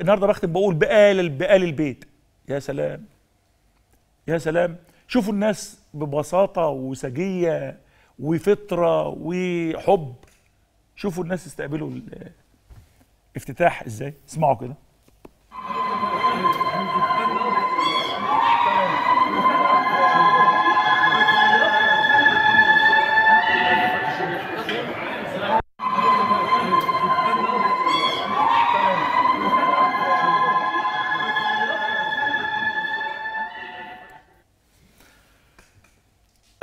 النهارده بختم بقول بآل بقال البيت يا سلام يا سلام شوفوا الناس ببساطة وسجية وفطرة وحب شوفوا الناس استقبلوا الافتتاح ازاي اسمعوا كده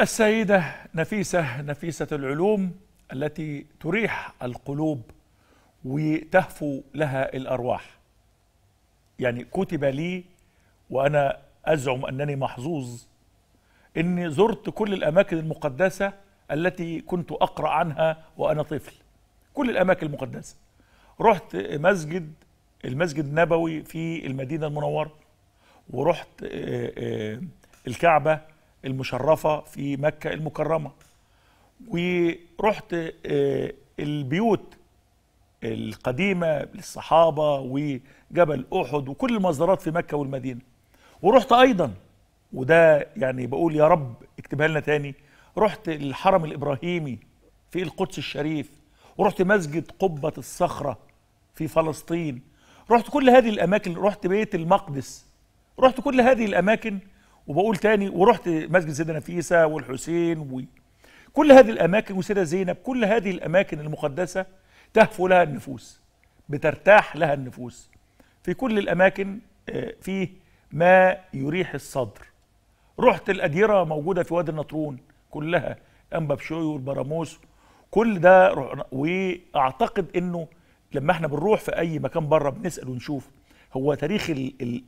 السيدة نفيسة نفيسة العلوم التي تريح القلوب وتهفو لها الأرواح يعني كتب لي وأنا أزعم أنني محظوظ أني زرت كل الأماكن المقدسة التي كنت أقرأ عنها وأنا طفل كل الأماكن المقدسة رحت مسجد المسجد النبوي في المدينة المنورة ورحت آه، آه، الكعبة المشرفة في مكة المكرمة ورحت آه، البيوت القديمة للصحابة وجبل أحد وكل المزارات في مكة والمدينة ورحت أيضا وده يعني بقول يا رب اكتبها لنا تاني رحت الحرم الإبراهيمي في القدس الشريف ورحت مسجد قبة الصخرة في فلسطين رحت كل هذه الأماكن رحت بيت المقدس رحت كل هذه الأماكن وبقول تاني ورحت مسجد سيدنا نفيسة والحسين وكل هذه الأماكن وسيدة زينب كل هذه الأماكن المقدسة تهفو لها النفوس بترتاح لها النفوس في كل الأماكن آه، فيه ما يريح الصدر رحت الأديرة موجودة في وادي النطرون كلها أنبا بشوي والبراموس كل ده وأعتقد أنه لما احنا بنروح في أي مكان بره بنسأل ونشوف هو تاريخ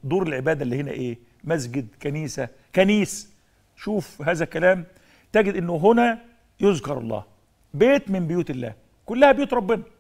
دور العبادة اللي هنا إيه مسجد كنيسة كنيس شوف هذا الكلام تجد أنه هنا يذكر الله بيت من بيوت الله كلها بيوت ربنا